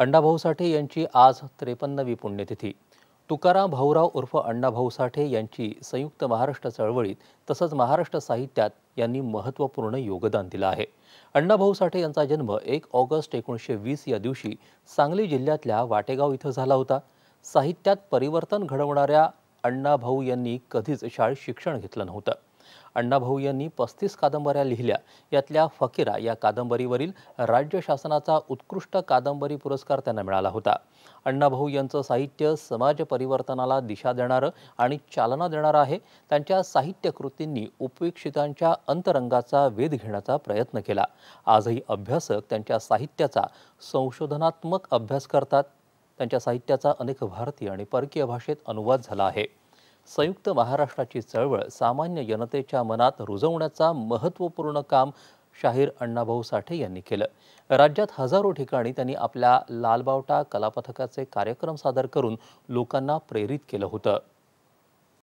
अण्णाभाऊ साठे यांची आज त्रेपन्नवी पुण्यतिथी तुकाराम भाऊराव उर्फ अण्णाभाऊ साठे यांची संयुक्त महाराष्ट्र चळवळीत तसंच महाराष्ट्र साहित्यात यांनी महत्त्वपूर्ण योगदान दिलं आहे अण्णाभाऊ साठे यांचा जन्म एक ऑगस्ट एकोणीसशे वीस या दिवशी सांगली जिल्ह्यातल्या वाटेगाव इथं झाला होता साहित्यात परिवर्तन घडवणाऱ्या अण्णाभाऊ यांनी कधीच शाळेत शिक्षण घेतलं नव्हतं अण्णाभाऊ यांनी पस्तीस कादंबऱ्या लिहिल्या यातल्या फकीरा या कादंबरीवरील राज्य शासनाचा उत्कृष्ट कादंबरी पुरस्कार त्यांना मिळाला होता अण्णाभाऊ यांचं साहित्य समाज परिवर्तनाला दिशा देणारं आणि चालना देणारं आहे त्यांच्या साहित्यकृतींनी उपेक्षितांच्या अंतरंगाचा वेध घेण्याचा प्रयत्न केला आजही अभ्यासक त्यांच्या साहित्याचा संशोधनात्मक अभ्यास करतात त्यांच्या साहित्याचा अनेक भारतीय आणि परकीय भाषेत अनुवाद झाला आहे संयुक्त महाराष्ट्राची चळवळ सामान्य जनतेच्या मनात रुजवण्याचा महत्त्वपूर्ण काम शाहीर अण्णाभाऊ साठे यांनी केलं राज्यात हजारो ठिकाणी त्यांनी आपल्या लालबावटा कलापथकाचे कार्यक्रम सादर करून लोकांना प्रेरित केलं होतं